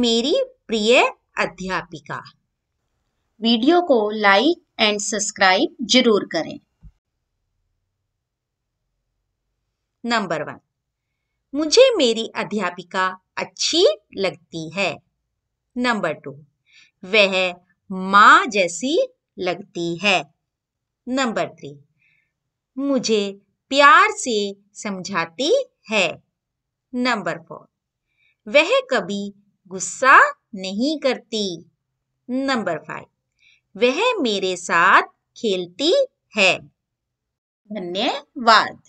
मेरी प्रिय अध्यापिका वीडियो को लाइक एंड सब्सक्राइब जरूर करें नंबर वन मुझे मेरी अध्यापिका अच्छी लगती है नंबर टू वह माँ जैसी लगती है नंबर थ्री मुझे प्यार से समझाती है नंबर फोर वह कभी गुस्सा नहीं करती नंबर फाइव वह मेरे साथ खेलती है धन्यवाद